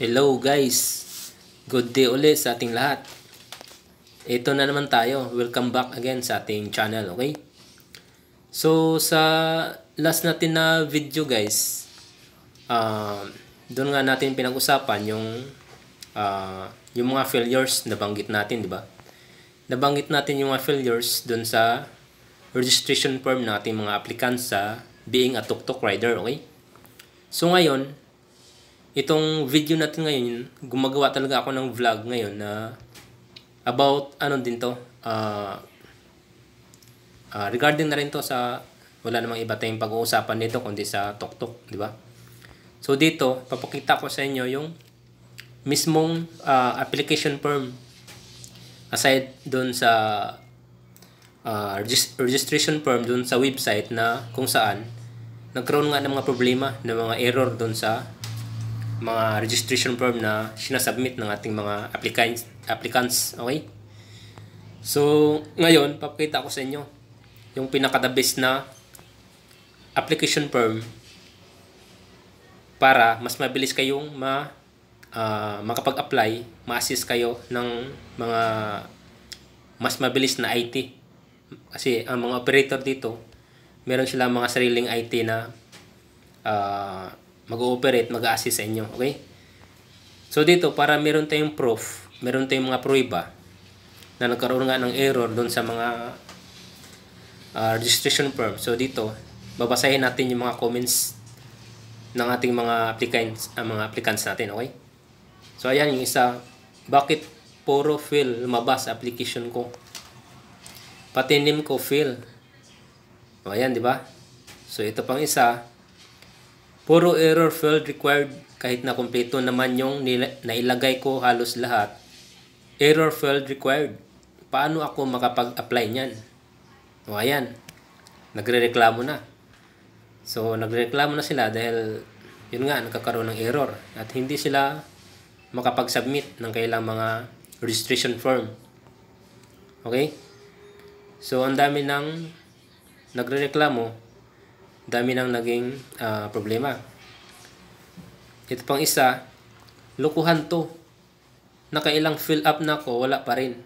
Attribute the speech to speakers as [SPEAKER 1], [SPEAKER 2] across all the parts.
[SPEAKER 1] Hello guys! Good day ulit sa ating lahat. Ito na naman tayo. Welcome back again sa ating channel, okay? So, sa last natin na video guys, uh, doon nga natin pinag-usapan yung, uh, yung mga failures na banggit natin, di ba? Nabanggit natin yung mga failures doon sa registration form ng ating mga applicants sa being a tuk-tuk rider, okay? So ngayon, itong video natin ngayon, gumagawa talaga ako ng vlog ngayon na about ano din to, uh, uh, regarding na rin to sa wala namang iba tayong pag-uusapan nito kundi sa TokTok, di ba? So dito, papakita ko sa inyo yung mismong uh, application form aside doon sa uh, regist registration form doon sa website na kung saan nagkaroon nga ng mga problema, ng mga error doon sa mga registration form na sinasubmit ng ating mga applicants, applicants okay? So, ngayon, papakita ko sa inyo yung pinaka-the na application form para mas mabilis kayong ma, uh, makapag-apply, ma-assist kayo ng mga mas mabilis na IT. Kasi ang mga operator dito, meron sila mga sariling IT na uh, mag-ooperate, mag-assist sa inyo. Okay? So dito, para meron tayong proof, meron tayong mga prueba na nagkaroon nga ng error doon sa mga uh, registration form. So dito, babasahin natin yung mga comments ng ating mga applicants, uh, mga applicants natin. Okay? So ayan yung isa, bakit puro fill lumabas application ko? Pati name ko fill. O ayan, di ba? So ito pang isa, Puro error field required kahit na kumpleto naman yung nailagay ko halos lahat. Error field required. Paano ako makapag-apply niyan? O ayan, nagrereklamo na. So nagrereklamo na sila dahil yun nga, nagkakaroon ng error at hindi sila makapag-submit ng kailang mga registration form. Okay? So, ang dami ng nagrereklamo dami nang naging uh, problema. Ito pang isa, lukuhan to. Nakailang fill up na ako, wala pa rin.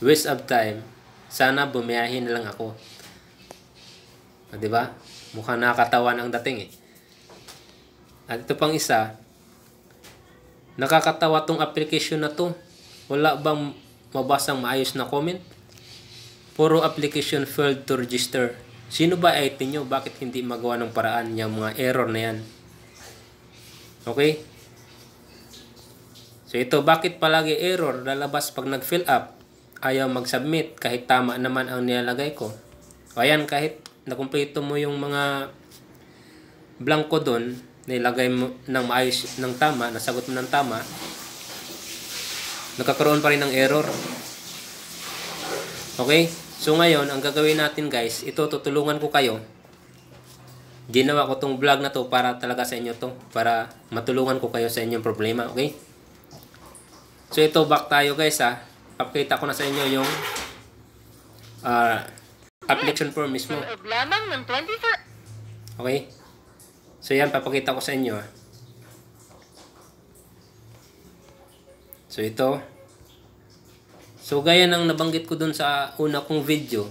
[SPEAKER 1] Waste of time. Sana bumiyahin na lang ako. O, ah, diba? Mukhang nakakatawa ang dating eh. At ito pang isa, nakakatawa tong application na to. Wala bang mabasang maayos na comment? Puro application failed to register. Sino ba ay ninyo? Bakit hindi magawa ng paraan yung mga error na yan? Okay? So ito, bakit palagi error lalabas pag nag-fill up? Ayaw mag-submit kahit tama naman ang nilalagay ko. O ayan, kahit nakumpleto mo yung mga blanco doon, nilagay mo ng maayos ng tama, nasagot mo ng tama, nagkakaroon pa rin ng error. Okay? So ngayon, ang gagawin natin guys, ito tutulungan ko kayo. Ginawa ko tong vlog na to para talaga sa inyo to, para matulungan ko kayo sa inyong problema, okay? So ito back tayo guys ha. Papakita ko na sa inyo yung uh, application form mismo. Okay? So yan papakita ko sa inyo ha. So ito So gaya ng nabanggit ko dun sa una kong video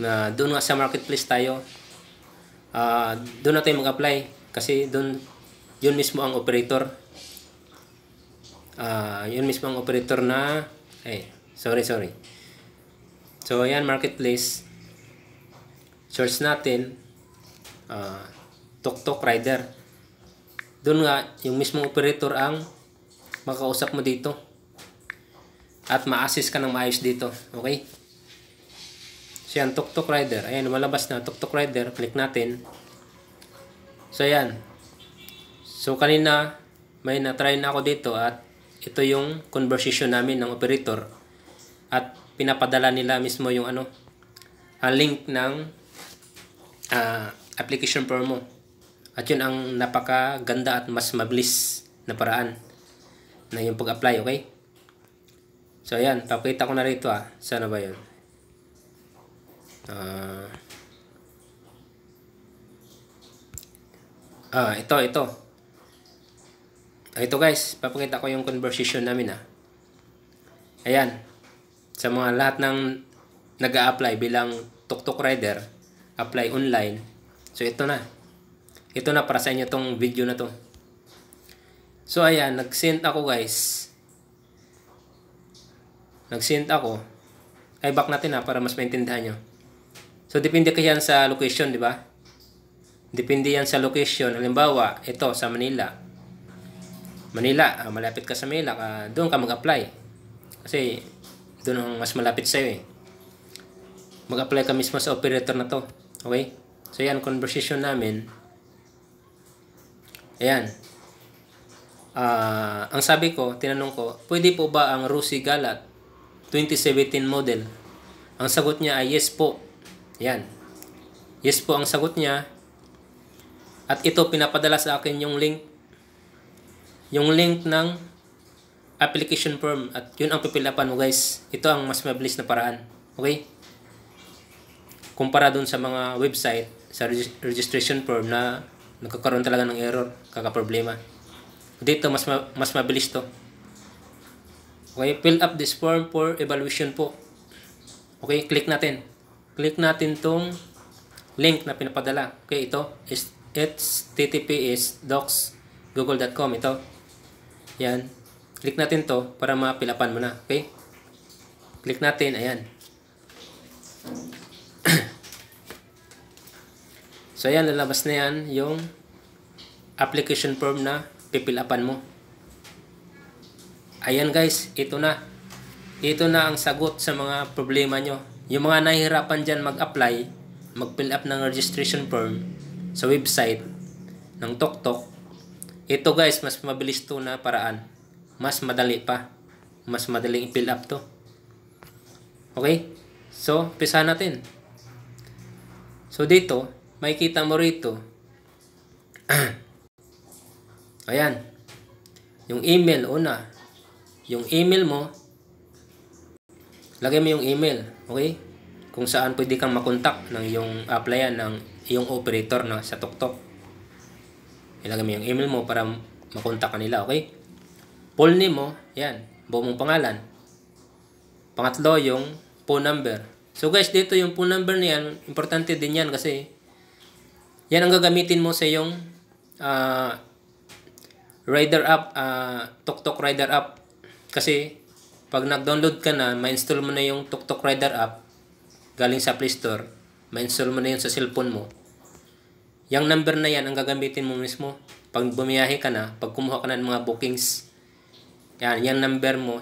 [SPEAKER 1] na doon nga sa marketplace tayo uh, ah, doon na tayo mag-apply kasi doon yun mismo ang operator uh, yun mismo ang operator na eh sorry sorry so ayan marketplace search natin uh, tok rider doon nga yung mismo operator ang makausap mo dito at ma-assist ka ng maayos dito. Okay? So yan, Tuktok Rider. Ayan, malabas na Tuktok Rider. Click natin. So yan. So kanina, may na-try na ako dito at ito yung conversation namin ng operator at pinapadala nila mismo yung ano, ang link ng uh, application promo. At yun ang napakaganda at mas mabilis na paraan na yung pag-apply, okay? So, ayan. Papakita ko na rito ah. Sana ba yun? Ah... Uh, Ah, ito, ito. Ah, ito guys, papakita ko yung conversation namin ah. Ayan. Sa mga lahat ng nag apply bilang tuktok rider, apply online. So ito na. Ito na para sa inyo tong video na to. So ayan, nag-send ako guys Nag-send ako. Ay, back natin ha, para mas maintindihan nyo. So, depende kasi yan sa location, di ba? Depende yan sa location. Halimbawa, ito, sa Manila. Manila, ah, malapit ka sa Manila, ah, doon ka mag-apply. Kasi, doon ang mas malapit sa'yo eh. Mag-apply ka mismo sa operator na to. Okay? So, yan, conversation namin. Ayan. Uh, ang sabi ko, tinanong ko, pwede po ba ang Rusi Galat 2017 model? Ang sagot niya ay yes po. Yan. Yes po ang sagot niya. At ito, pinapadala sa akin yung link. Yung link ng application form. At yun ang pipilapan mo guys. Ito ang mas mabilis na paraan. Okay? Kumpara dun sa mga website, sa registration form na nagkakaroon talaga ng error, kakaproblema. Dito, mas, ma mas mabilis to. Okay, fill up this form for evaluation po. Okay, click natin. Click natin tong link na pinapadala. Okay, ito is https docs google.com ito. Yan. Click natin to para mapilapan mo na. Okay? Click natin. Ayan. so, ayan. Lalabas na yan yung application form na pipilapan mo. Ayan guys, ito na. Ito na ang sagot sa mga problema nyo. Yung mga nahihirapan dyan mag-apply, mag-fill up ng registration form sa website ng TokTok, ito guys, mas mabilis to na paraan. Mas madali pa. Mas madaling i-fill up to. Okay? So, pisa natin. So, dito, makikita mo rito. Ayan. Yung email, una yung email mo, lagay mo yung email, okay? Kung saan pwede kang makontak ng yung applyan, ng yung operator na sa tuktok. Ilagay mo yung email mo para makontak ka okay? Full name mo, yan, buong mong pangalan. Pangatlo, yung phone number. So guys, dito yung phone number niyan, importante din yan kasi yan ang gagamitin mo sa yung uh, ah, rider app, uh, ah, tuk rider app kasi, pag nag-download ka na, ma-install mo na yung TukTok Rider app galing sa Play Store, ma-install mo na yun sa cellphone mo. Yung number na yan ang gagamitin mo mismo pag bumiyahe ka na, pag kumuha ka na ng mga bookings. Yan, yung number mo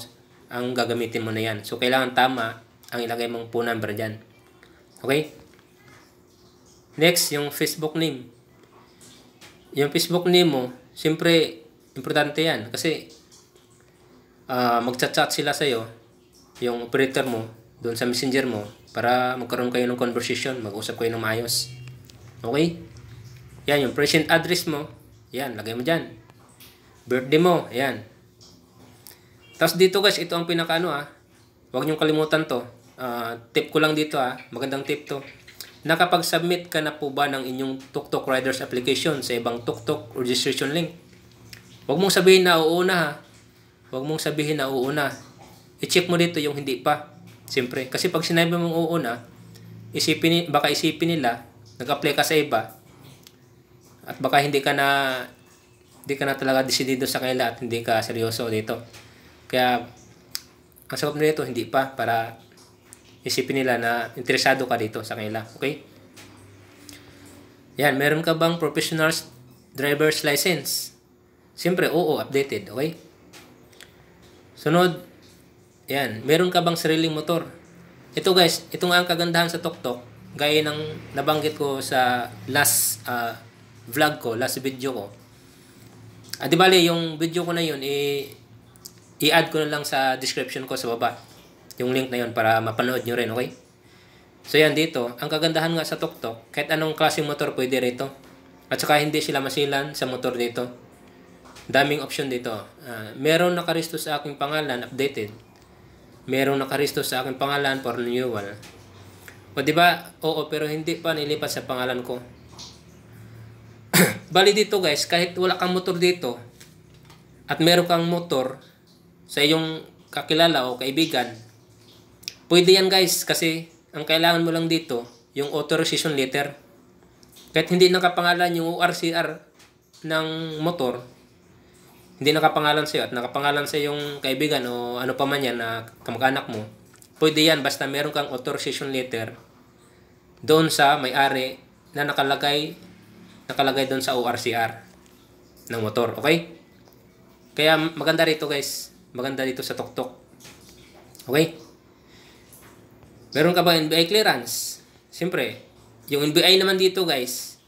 [SPEAKER 1] ang gagamitin mo na yan. So, kailangan tama ang ilagay mong phone number dyan. Okay? Next, yung Facebook name. Yung Facebook name mo, siyempre, importante yan. Kasi, uh, magchat-chat sila sa iyo, yung operator mo, doon sa messenger mo, para magkaroon kayo ng conversation, mag-usap kayo ng maayos. Okay? Yan, yung present address mo, yan, lagay mo dyan. Birthday mo, yan. Tapos dito guys, ito ang pinakaano ah. Huwag niyong kalimutan to. Uh, tip ko lang dito ah. Magandang tip to. Nakapag-submit ka na po ba ng inyong TukTuk Riders application sa ibang TukTuk registration link? Huwag mong sabihin na oo na ha. Huwag mong sabihin na oo na. I-check mo dito yung hindi pa. Siyempre. Kasi pag sinabi mong oo na, isipin, baka isipin nila, nag-apply ka sa iba, at baka hindi ka na hindi ka na talaga desidido sa kanila at hindi ka seryoso dito. Kaya, ang sagot nila hindi pa, para isipin nila na interesado ka dito sa kanila. Okay? Yan, meron ka bang professional driver's license? Siyempre, oo, updated. Okay? Sunod, yan, meron ka bang sariling motor? Ito guys, ito nga ang kagandahan sa tuktok, gaya ng nabanggit ko sa last uh, vlog ko, last video ko. At ah, di bale, yung video ko na yun, i-add ko na lang sa description ko sa baba. Yung link na yun para mapanood nyo rin, okay? So yan dito, ang kagandahan nga sa tuktok, kahit anong klaseng motor pwede rito. At saka hindi sila masilan sa motor dito. Daming option dito. Uh, meron nakaristo sa aking pangalan, updated. Meron nakaristo sa aking pangalan for renewal. O di ba? Oo, pero hindi pa nilipat sa pangalan ko. Bali dito guys, kahit wala kang motor dito at meron kang motor sa iyong kakilala o kaibigan, pwede yan guys kasi ang kailangan mo lang dito yung authorization letter. Kahit hindi nakapangalan yung ORCR ng motor, hindi nakapangalan sa'yo at nakapangalan sa yung kaibigan o ano pa man yan na kamag-anak mo, pwede yan basta meron kang authorization letter doon sa may-ari na nakalagay nakalagay doon sa ORCR ng motor, okay? Kaya maganda rito guys, maganda dito sa tuktok. Okay? Meron ka ba NBI clearance? Siyempre, yung NBI naman dito guys,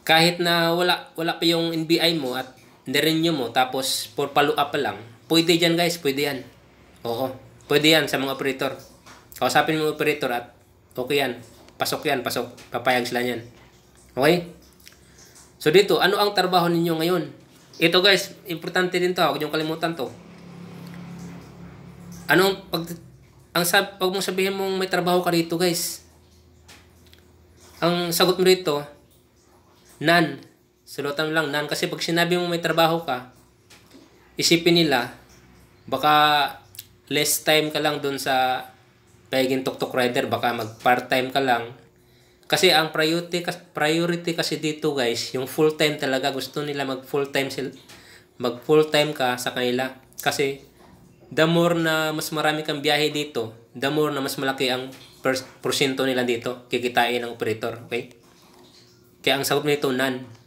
[SPEAKER 1] kahit na wala, wala pa yung NBI mo at nirenew mo, tapos for follow-up pa lang, pwede dyan guys, pwede yan. Oo, pwede yan sa mga operator. Kausapin mo operator at okay yan, pasok yan, pasok, papayag sila yan. Okay? So dito, ano ang trabaho ninyo ngayon? Ito guys, importante din to, huwag niyong kalimutan to. Anong pag ang sab, pag mo sabihin mong may trabaho ka rito guys, ang sagot mo rito, none. Salutan mo lang, nan. Kasi pag sinabi mo may trabaho ka, isipin nila, baka less time ka lang dun sa pagiging tuktok rider, baka mag part-time ka lang. Kasi ang priority, priority kasi dito guys, yung full-time talaga, gusto nila mag full-time mag full-time ka sa kanila. Kasi the more na mas marami kang biyahe dito, the more na mas malaki ang per- porsyento nila dito, kikitain ng operator, okay? Kaya ang sagot nito, none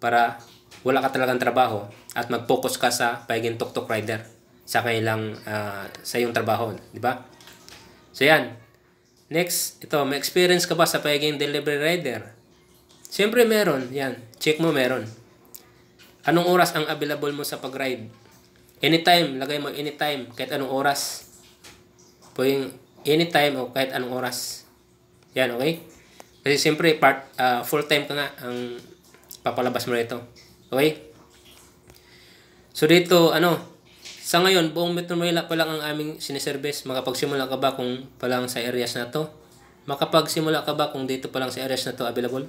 [SPEAKER 1] para wala ka talagang trabaho at mag-focus ka sa pagiging tuktok rider sa kailang uh, ah, sa iyong trabaho, di ba? So yan. Next, ito, may experience ka ba sa pagiging delivery rider? Siyempre meron, yan. Check mo meron. Anong oras ang available mo sa pag-ride? Anytime, lagay mo anytime, kahit anong oras. Pwedeng anytime o kahit anong oras. Yan, okay? Kasi siyempre part uh, ah, full time ka nga ang Papalabas mo ito. Okay? So dito, ano, sa ngayon, buong Metro Manila pa lang ang aming siniservice. Makapagsimula ka ba kung pa lang sa areas na to? Makapagsimula ka ba kung dito pa lang sa areas na to available?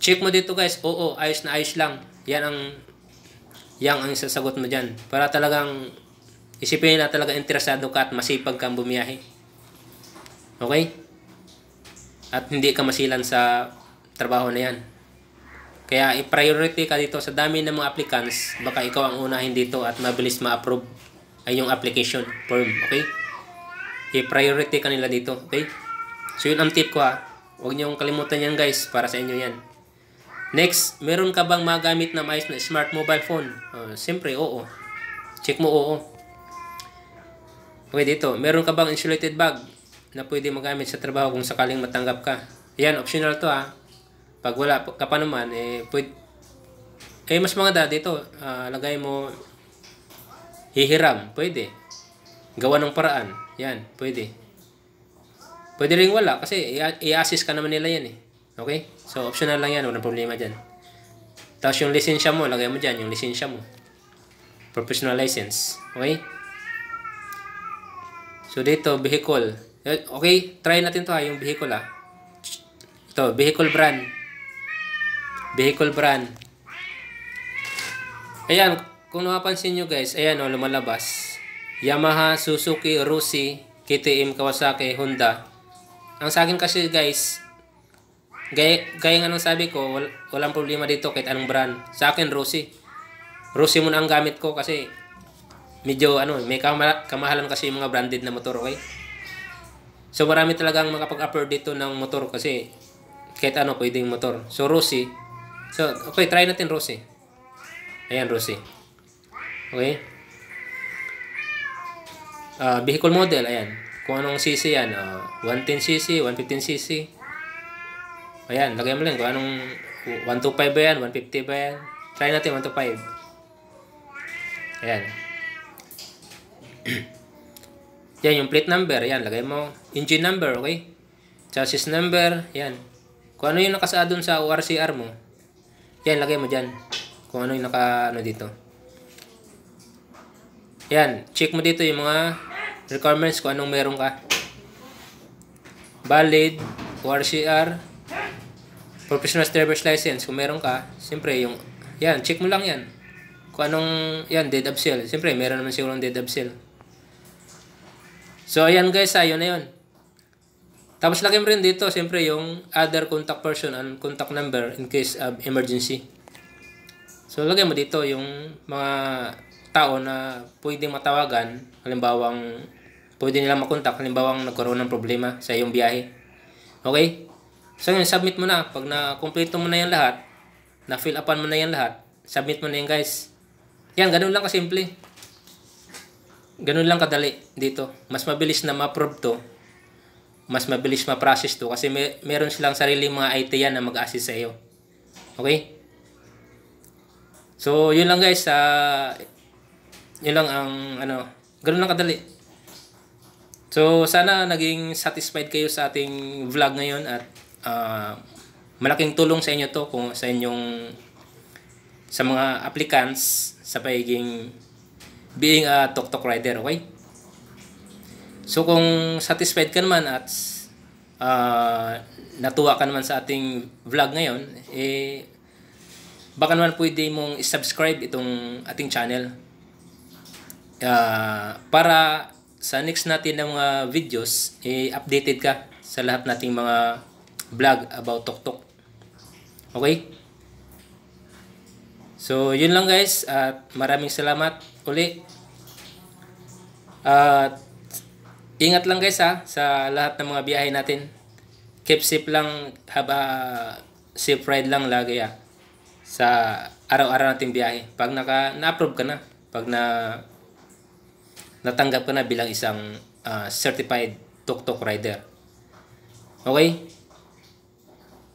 [SPEAKER 1] Check mo dito guys. Oo, ayos na ayos lang. Yan ang yan ang sasagot mo dyan. Para talagang isipin nila talaga interesado ka at masipag kang bumiyahe. Okay? At hindi ka masilan sa trabaho na yan. Kaya i-priority ka dito sa dami ng mga applicants, baka ikaw ang unahin dito at mabilis ma-approve ay yung application form, okay? I-priority ka nila dito, okay? So yun ang tip ko ha. Huwag niyo kalimutan yan guys, para sa inyo yan. Next, meron ka bang magamit na maayos na smart mobile phone? Uh, Siyempre, oo. Check mo, oo. Okay, dito. Meron ka bang insulated bag na pwede magamit sa trabaho kung sakaling matanggap ka? Yan, optional to ha. Pag wala ka pa naman, eh, pwede, eh mas mga dati ito, uh, ah, lagay mo hihiram, pwede. Gawa ng paraan, yan, pwede. Pwede rin wala kasi i-assist ka naman nila yan eh. Okay? So optional lang yan, walang problema dyan. Tapos yung lisensya mo, lagay mo dyan yung lisensya mo. Professional license. Okay? So dito, vehicle. Eh, okay, try natin to ha, yung vehicle ha. Ito, vehicle brand vehicle brand. Ayan, kung napansin nyo guys, ayan o, lumalabas. Yamaha, Suzuki, Rossi, KTM, Kawasaki, Honda. Ang sa akin kasi guys, gaya, gaya nga nung sabi ko, wal, walang problema dito kahit anong brand. Sa akin, Rossi. Rossi muna ang gamit ko kasi medyo ano, may kama kamahalan kasi yung mga branded na motor, okay? So marami talaga ang makapag-afford dito ng motor kasi kahit ano pwedeng motor. So Rossi, So, okay, try natin Rosie. Ayan, Rosie. Okay? Uh, vehicle model, ayan. Kung anong cc yan. Uh, 110cc, 115cc. Ayan, lagay mo lang kung anong 125 ba yan, 150 ba yan. Try natin 125. Ayan. yan, yung plate number. Ayan, lagay mo. Engine number, okay? Chassis number, ayan. Kung ano yung nakasaad dun sa ORCR mo. Yan, lagay mo dyan. Kung ano yung naka, ano dito. Yan, check mo dito yung mga requirements kung anong meron ka. Valid, ORCR, professional driver's license kung meron ka. Siyempre, yung, yan, check mo lang yan. Kung anong, yan, dead of sale. Siyempre, meron naman siguro ng dead of sale. So, ayan guys, ayun na yun. Tapos lagay mo rin dito, siyempre, yung other contact person and contact number in case of emergency. So, lagay mo dito yung mga tao na pwedeng matawagan, halimbawang pwede nila makontak, halimbawang nagkaroon ng problema sa iyong biyahe. Okay? So, yun, submit mo na. Pag na-complete mo na yan lahat, na-fill upan mo na yan lahat, submit mo na yan, guys. Yan, ganun lang kasimple. Ganun lang kadali dito. Mas mabilis na ma-approve to mas mabilis ma-process to kasi may, meron silang sariling mga IT yan na mag-assist sa iyo. Okay? So, yun lang guys. Uh, yun lang ang ano. Ganun lang kadali. So, sana naging satisfied kayo sa ating vlog ngayon at uh, malaking tulong sa inyo to kung sa inyong sa mga applicants sa pagiging being a tok-tok rider, okay? So kung satisfied ka naman at uh, natuwa ka naman sa ating vlog ngayon, eh baka naman pwede mong subscribe itong ating channel uh, para sa next natin ng mga videos, eh, updated ka sa lahat nating mga vlog about TokTok. Okay? So, yun lang guys. At maraming salamat uli. At Ingat lang guys ha, sa lahat ng mga biyahe natin. Keep safe lang, have safe ride lang lagi ha. Sa araw-araw nating biyahe. Pag naka, na-approve ka na, pag na natanggap ka na bilang isang uh, certified tuk-tuk rider. Okay?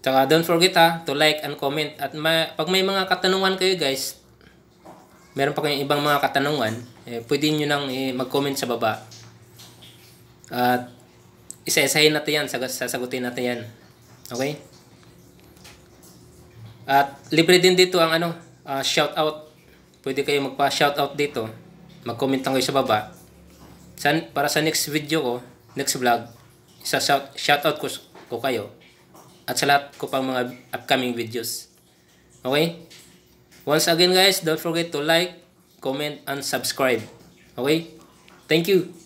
[SPEAKER 1] Tsaka don't forget ha, to like and comment. At ma pag may mga katanungan kayo guys, meron pa kayong ibang mga katanungan, eh, pwede nyo nang eh, mag-comment sa baba. At isa-isahin natin yan, sasagutin natin yan. Okay? At libre din dito ang ano, uh, ah, shout out. Pwede kayo magpa-shout out dito. Mag-comment lang kayo sa baba. San, para sa next video ko, next vlog, isa shout, shout out ko, ko kayo. At sa lahat ko pang mga upcoming videos. Okay? Once again guys, don't forget to like, comment, and subscribe. Okay? Thank you.